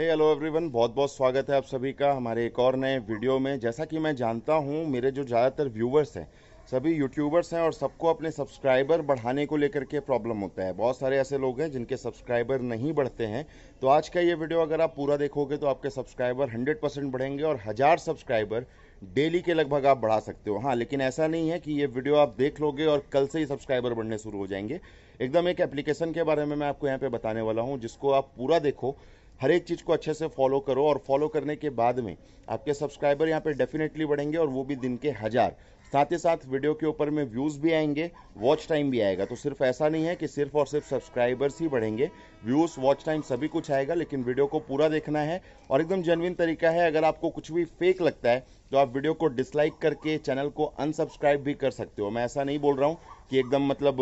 हे hello everyone बहुत बहुत स्वागत है आप सभी का हमारे एक और नए वीडियो में जैसा कि मैं जानता हूँ मेरे जो ज़्यादातर व्यूवर्स हैं सभी यूट्यूबर्स हैं और सबको अपने सब्सक्राइबर बढ़ाने को लेकर के प्रॉब्लम होता है बहुत सारे ऐसे लोग हैं जिनके सब्सक्राइबर नहीं बढ़ते हैं तो आज का ये वीडियो अगर आप पूरा देखोगे तो आपके सब्सक्राइबर हंड्रेड परसेंट बढ़ेंगे और हज़ार सब्सक्राइबर डेली के लगभग आप बढ़ा सकते हो हाँ लेकिन ऐसा नहीं है कि ये वीडियो आप देख लोगे और कल से ही सब्सक्राइबर बढ़ने शुरू हो जाएंगे एकदम एक एप्लीकेशन के बारे में मैं आपको यहाँ पे बताने वाला हूँ जिसको आप पूरा देखो हर एक चीज़ को अच्छे से फॉलो करो और फॉलो करने के बाद में आपके सब्सक्राइबर यहाँ पे डेफिनेटली बढ़ेंगे और वो भी दिन के हज़ार साथ ही साथ वीडियो के ऊपर में व्यूज़ भी आएंगे वॉच टाइम भी आएगा तो सिर्फ ऐसा नहीं है कि सिर्फ और सिर्फ सब्सक्राइबर्स ही बढ़ेंगे व्यूज़ वॉच टाइम सभी कुछ आएगा लेकिन वीडियो को पूरा देखना है और एकदम जेनविन तरीका है अगर आपको कुछ भी फेक लगता है तो आप वीडियो को डिसलाइक करके चैनल को अनसब्सक्राइब भी कर सकते हो मैं ऐसा नहीं बोल रहा हूँ कि एकदम मतलब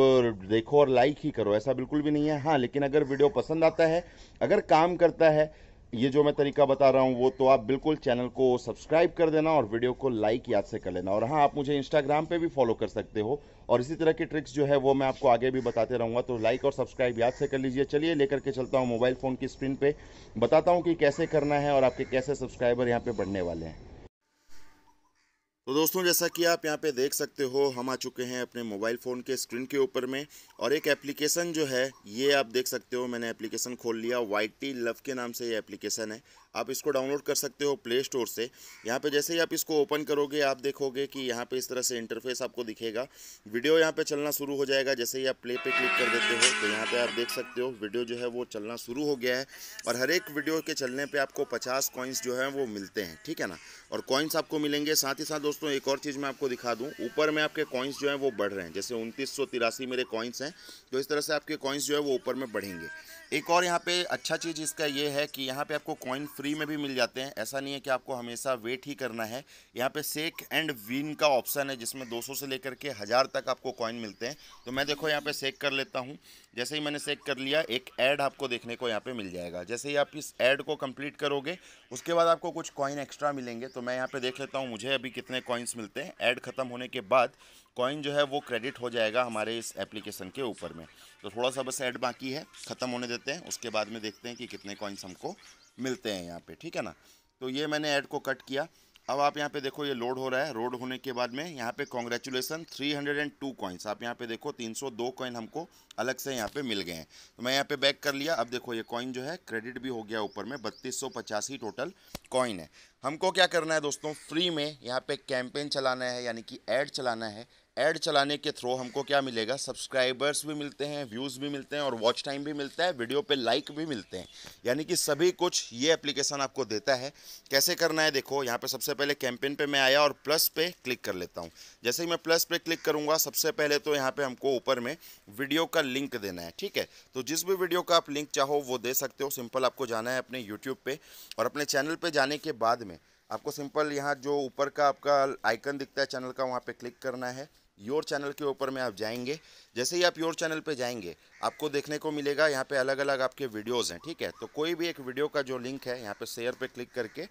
देखो और लाइक ही करो ऐसा बिल्कुल भी नहीं है हाँ लेकिन अगर वीडियो पसंद आता है अगर काम करता है ये जो मैं तरीका बता रहा हूँ वो तो आप बिल्कुल चैनल को सब्सक्राइब कर देना और वीडियो को लाइक याद से कर लेना और हाँ आप मुझे इंस्टाग्राम पे भी फॉलो कर सकते हो और इसी तरह की ट्रिक्स जो है वो मैं आपको आगे भी बताते रहूँगा तो लाइक और सब्सक्राइब याद से कर लीजिए चलिए लेकर के चलता हूँ मोबाइल फ़ोन की स्क्रीन पर बताता हूँ कि कैसे करना है और आपके कैसे सब्सक्राइबर यहाँ पर बढ़ने वाले हैं तो दोस्तों जैसा कि आप यहाँ पे देख सकते हो हम आ चुके हैं अपने मोबाइल फ़ोन के स्क्रीन के ऊपर में और एक एप्लीकेशन जो है ये आप देख सकते हो मैंने एप्लीकेशन खोल लिया वाइट टी लव के नाम से ये एप्लीकेशन है आप इसको डाउनलोड कर सकते हो प्ले स्टोर से यहाँ पे जैसे ही आप इसको ओपन करोगे आप देखोगे कि यहाँ पे इस तरह से इंटरफेस आपको दिखेगा वीडियो यहाँ पे चलना शुरू हो जाएगा जैसे ही आप प्ले पे क्लिक कर देते हो तो यहाँ पे आप देख सकते हो वीडियो जो है वो चलना शुरू हो गया है और हर एक वीडियो के चलने पर आपको पचास कॉइन्स जो है वो मिलते हैं ठीक है ना और कॉइन्स आपको मिलेंगे साथ ही साथ दोस्तों एक और चीज़ मैं आपको दिखा दूँ ऊपर में आपके कॉइन्स जो है वो बढ़ रहे हैं जैसे उनतीस मेरे कॉइन्स हैं तो इस तरह से आपके कॉइन्स जो है वो ऊपर में बढ़ेंगे एक और यहाँ पे अच्छा चीज़ इसका ये है कि यहाँ पे आपको कॉइन फ्री में भी मिल जाते हैं ऐसा नहीं है कि आपको हमेशा वेट ही करना है यहाँ पे सेक एंड विन का ऑप्शन है जिसमें 200 से लेकर के हज़ार तक आपको कॉइन मिलते हैं तो मैं देखो यहाँ पे सेक कर लेता हूँ जैसे ही मैंने सेक कर लिया एक ऐड आपको देखने को यहाँ पे मिल जाएगा जैसे ही आप इस ऐड को कम्प्लीट करोगे उसके बाद आपको कुछ कॉइन एक्स्ट्रा मिलेंगे तो मैं यहाँ पर देख लेता हूँ मुझे अभी कितने कॉइन्स मिलते हैं ऐड ख़त्म होने के बाद कॉइन जो है वो क्रेडिट हो जाएगा हमारे इस एप्लीकेशन के ऊपर में तो थोड़ा सा बस ऐड बाकी है ख़त्म होने देते हैं उसके बाद में देखते हैं कि कितने कॉइन्स हमको मिलते हैं यहाँ पे ठीक है ना तो ये मैंने ऐड को कट किया अब आप यहाँ पे देखो ये लोड हो रहा है लोड होने के बाद में यहाँ पे कॉन्ग्रेचुलेसन 302 कॉइन्स आप यहाँ पे देखो 302 कॉइन हमको अलग से यहाँ पे मिल गए हैं तो मैं यहाँ पे बैक कर लिया अब देखो ये कॉइन जो है क्रेडिट भी हो गया ऊपर में बत्तीस टोटल कॉइन है हमको क्या करना है दोस्तों फ्री में यहाँ पे कैंपेन चलाना है यानी कि एड चलाना है एड चलाने के थ्रू हमको क्या मिलेगा सब्सक्राइबर्स भी मिलते हैं व्यूज़ भी मिलते हैं और वॉच टाइम भी मिलता है वीडियो पे लाइक भी मिलते हैं यानी कि सभी कुछ ये एप्लीकेशन आपको देता है कैसे करना है देखो यहाँ पे सबसे पहले कैंपेन पे मैं आया और प्लस पे क्लिक कर लेता हूँ जैसे ही मैं प्लस पे क्लिक करूँगा सबसे पहले तो यहाँ पर हमको ऊपर में वीडियो का लिंक देना है ठीक है तो जिस भी वीडियो का आप लिंक चाहो वो दे सकते हो सिंपल आपको जाना है अपने यूट्यूब पर और अपने चैनल पर जाने के बाद में आपको सिंपल यहाँ जो ऊपर का आपका आइकन दिखता है चैनल का वहाँ पे क्लिक करना है योर चैनल के ऊपर में आप जाएंगे जैसे ही आप योर चैनल पे जाएंगे आपको देखने को मिलेगा यहाँ पे अलग अलग आपके वीडियोस हैं ठीक है तो कोई भी एक वीडियो का जो लिंक है यहाँ पे शेयर पे क्लिक करके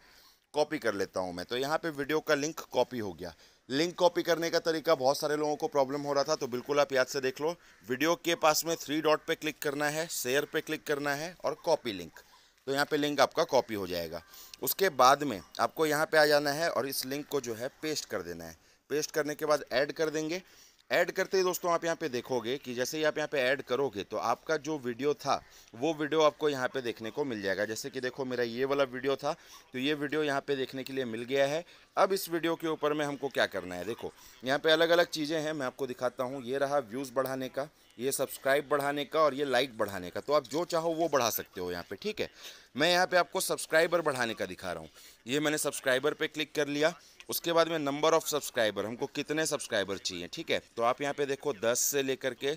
कॉपी कर लेता हूँ मैं तो यहाँ पे वीडियो का लिंक कॉपी हो गया लिंक कॉपी करने का तरीका बहुत सारे लोगों को प्रॉब्लम हो रहा था तो बिल्कुल आप याद से देख लो वीडियो के पास में थ्री डॉट पर क्लिक करना है शेयर पर क्लिक करना है और कॉपी लिंक तो यहाँ पे लिंक आपका कॉपी हो जाएगा उसके बाद में आपको यहाँ पे आ जाना है और इस लिंक को जो है पेस्ट कर देना है पेस्ट करने के बाद ऐड कर देंगे ऐड करते ही दोस्तों आप यहाँ पे देखोगे कि जैसे ही आप यहाँ पे ऐड करोगे तो आपका जो वीडियो था वो वीडियो आपको यहाँ पे देखने को मिल जाएगा जैसे कि देखो मेरा ये वाला वीडियो था तो ये वीडियो यहाँ पे देखने के लिए मिल गया है अब इस वीडियो के ऊपर में हमको क्या करना है देखो यहाँ पे अलग अलग चीज़ें हैं मैं आपको दिखाता हूँ ये रहा व्यूज़ बढ़ाने का ये सब्सक्राइब बढ़ाने का और ये लाइक बढ़ाने का तो आप जो चाहो वो बढ़ा सकते हो यहाँ पर ठीक है मैं यहाँ पर आपको सब्सक्राइबर बढ़ाने का दिखा रहा हूँ ये मैंने सब्सक्राइबर पर क्लिक कर लिया उसके बाद में नंबर ऑफ़ सब्सक्राइबर हमको कितने सब्सक्राइबर चाहिए ठीक है तो आप यहाँ पे देखो दस से लेकर के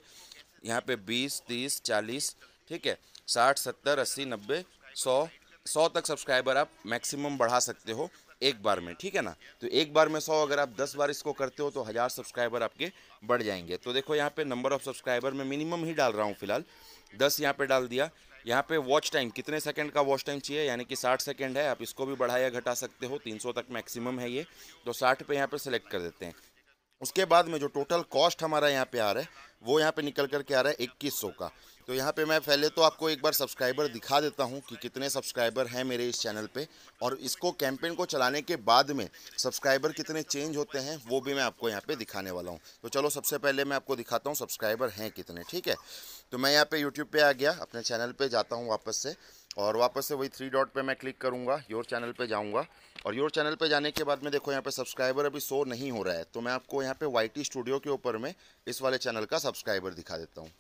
यहाँ पे बीस तीस चालीस ठीक है साठ सत्तर अस्सी नब्बे सौ सौ तक सब्सक्राइबर आप मैक्सिमम बढ़ा सकते हो एक बार में ठीक है ना तो एक बार में सौ अगर आप दस बार इसको करते हो तो हज़ार सब्सक्राइबर आपके बढ़ जाएंगे तो देखो यहाँ पे नंबर ऑफ़ सब्सक्राइबर मैं मिनिमम ही डाल रहा हूँ फिलहाल दस यहाँ पे डाल दिया यहाँ पे वॉच टाइम कितने सेकंड का वॉच टाइम चाहिए यानी कि 60 सेकंड है आप इसको भी बढ़ाया घटा सकते हो 300 तक मैक्सिमम है ये तो 60 पे यहाँ पे सेलेक्ट कर देते हैं उसके बाद में जो टोटल कॉस्ट हमारा यहाँ पे आ रहा है वो यहाँ पे निकल करके आ रहा है इक्कीस का तो यहाँ पे मैं पहले तो आपको एक बार सब्सक्राइबर दिखा देता हूँ कि कितने सब्सक्राइबर हैं मेरे इस चैनल पे और इसको कैंपेन को चलाने के बाद में सब्सक्राइबर कितने चेंज होते हैं वो भी मैं आपको यहाँ पे दिखाने वाला हूँ तो चलो सबसे पहले मैं आपको दिखाता हूँ सब्सक्राइबर हैं कितने ठीक है तो मैं यहाँ पर यूट्यूब पर आ गया अपने चैनल पर जाता हूँ वापस से और वापस से वही थ्री डॉट पर मैं क्लिक करूँगा योर चैनल पर जाऊँगा और योर चैनल पर जाने के बाद में देखो यहाँ पर सब्सक्राइबर अभी शो नहीं हो रहा है तो मैं आपको यहाँ पर वाई स्टूडियो के ऊपर में इस वाले चैनल का सब्सक्राइबर दिखा देता हूँ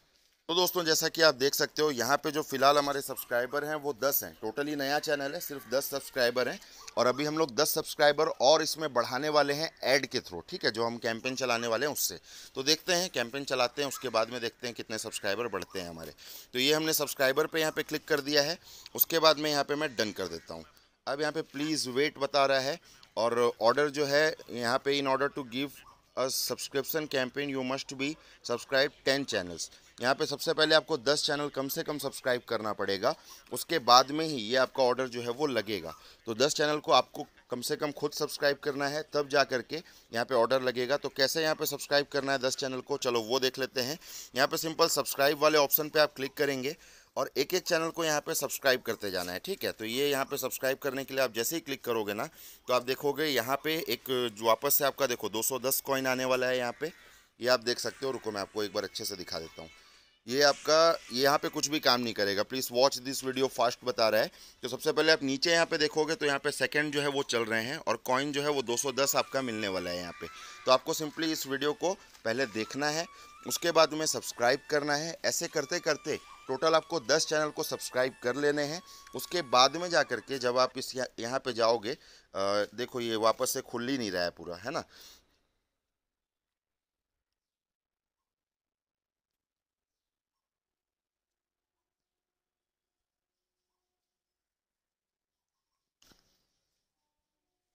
तो दोस्तों जैसा कि आप देख सकते हो यहाँ पे जो फिलहाल हमारे सब्सक्राइबर हैं वो 10 हैं टोटली नया चैनल है सिर्फ 10 सब्सक्राइबर हैं और अभी हम लोग 10 सब्सक्राइबर और इसमें बढ़ाने वाले हैं ऐड के थ्रू ठीक है जो हम कैंपेन चलाने वाले हैं उससे तो देखते हैं कैंपेन चलाते हैं उसके बाद में देखते हैं कितने सब्सक्राइबर बढ़ते हैं हमारे तो ये हमने सब्सक्राइबर पर यहाँ पर क्लिक कर दिया है उसके बाद में यहाँ पर मैं डन कर देता हूँ अब यहाँ पर प्लीज़ वेट बता रहा है और ऑर्डर जो है यहाँ पर in order to give a subscription campaign you must be subscribe ten channels यहाँ पे सबसे पहले आपको 10 चैनल कम से कम सब्सक्राइब करना पड़ेगा उसके बाद में ही ये आपका ऑर्डर जो है वो लगेगा तो 10 चैनल को आपको कम से कम खुद सब्सक्राइब करना है तब जा करके यहाँ पे ऑर्डर लगेगा तो कैसे यहाँ पे सब्सक्राइब करना है दस चैनल को चलो वो देख लेते हैं यहाँ पे सिंपल सब्सक्राइब वाले ऑप्शन पर आप क्लिक करेंगे और एक एक चैनल को यहाँ पर सब्सक्राइब करते जाना है ठीक है तो ये यहाँ पर सब्सक्राइब करने के लिए आप जैसे ही क्लिक करोगे ना तो आप देखोगे यहाँ पे एक वापस से आपका देखो 210 कॉइन आने वाला है यहाँ पर ये आप देख सकते हो रुको मैं आपको एक बार अच्छे से दिखा देता हूँ ये आपका ये यहाँ पे कुछ भी काम नहीं करेगा please watch this video fast बता रहा है तो सबसे पहले आप नीचे यहाँ पे देखोगे तो यहाँ पे सेकंड जो है वो चल रहे हैं और कॉइन जो है वो 210 आपका मिलने वाला है यहाँ पे तो आपको सिंपली इस वीडियो को पहले देखना है उसके बाद में सब्सक्राइब करना है ऐसे करते करते टोटल आपको दस चैनल को सब्सक्राइब कर लेने हैं उसके बाद में जा करके जब आप इस यहाँ पर जाओगे आ, देखो ये वापस से खुल ही नहीं रहा है पूरा है ना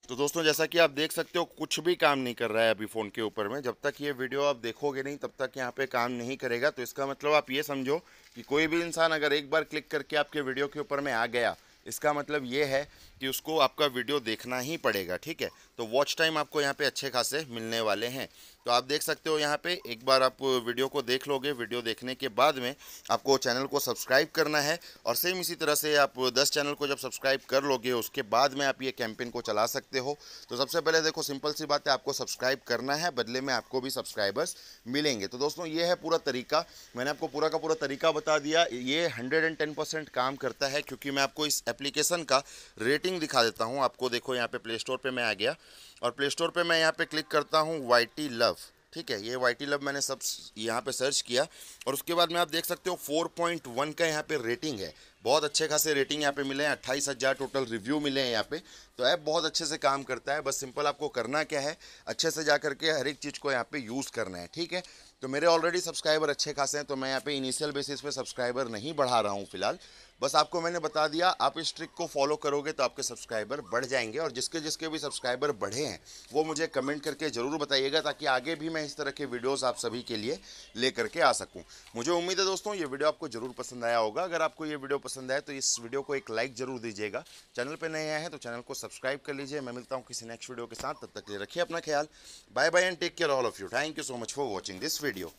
तो दोस्तों जैसा कि आप देख सकते हो कुछ भी काम नहीं कर रहा है अभी फ़ोन के ऊपर में जब तक ये वीडियो आप देखोगे नहीं तब तक यहाँ पे काम नहीं करेगा तो इसका मतलब आप ये समझो कि कोई भी इंसान अगर एक बार क्लिक करके आपके वीडियो के ऊपर में आ गया इसका मतलब ये है कि उसको आपका वीडियो देखना ही पड़ेगा ठीक है तो वॉच टाइम आपको यहाँ पे अच्छे खासे मिलने वाले हैं तो आप देख सकते हो यहाँ पे एक बार आप वीडियो को देख लोगे वीडियो देखने के बाद में आपको चैनल को सब्सक्राइब करना है और सेम इसी तरह से आप 10 चैनल को जब सब्सक्राइब कर लोगे उसके बाद में आप ये कैंपेन को चला सकते हो तो सबसे पहले देखो सिंपल सी बात है आपको सब्सक्राइब करना है बदले में आपको भी सब्सक्राइबर्स मिलेंगे तो दोस्तों ये है पूरा तरीका मैंने आपको पूरा का पूरा तरीका बता दिया ये हंड्रेड काम करता है क्योंकि मैं आपको इस एप्लीकेशन का रेट सेटिंग दिखा देता हूँ आपको देखो यहाँ पे प्ले स्टोर पर मैं आ गया और प्ले स्टोर पर मैं यहाँ पे क्लिक करता हूँ वाई टी लव ठीक है ये वाई टी लव मैंने सब यहाँ पे सर्च किया और उसके बाद में आप देख सकते हो 4.1 का यहाँ पे रेटिंग है बहुत अच्छे खासे रेटिंग यहाँ पे मिले हैं अट्ठाईस हज़ार टोटल रिव्यू मिले हैं यहाँ पे तो ऐप बहुत अच्छे से काम करता है बस सिंपल आपको करना क्या है अच्छे से जा करके हर एक चीज़ को यहाँ पे यूज़ करना है ठीक है तो मेरे ऑलरेडी सब्सक्राइबर अच्छे खासे हैं तो मैं यहाँ पे इनिशियल बेसिस पे सब्सक्राइबर नहीं बढ़ा रहा हूँ फिलहाल बस आपको मैंने बता दिया आप इस ट्रिक को फॉलो करोगे तो आपके सब्सक्राइबर बढ़ जाएंगे और जिसके जिसके भी सब्सक्राइबर बढ़े हैं वो मुझे कमेंट करके ज़रूर बताइएगा ताकि आगे भी मैं इस तरह के वीडियोस आप सभी के लिए ले करके आ सकूं मुझे उम्मीद है दोस्तों ये वीडियो आपको ज़रूर पसंद आया होगा अगर आपको ये वीडियो पसंद आए तो इस वीडियो को एक लाइक ज़रूर दीजिएगा चैनल पर नए आए हैं तो चैनल को सब्सक्राइब कर लीजिए मैं मिलता हूँ किसी नेक्स्ट वीडियो के साथ तब तक लिए रखिए अपना ख्याल bye bye and take care all of you thank you so much for watching this video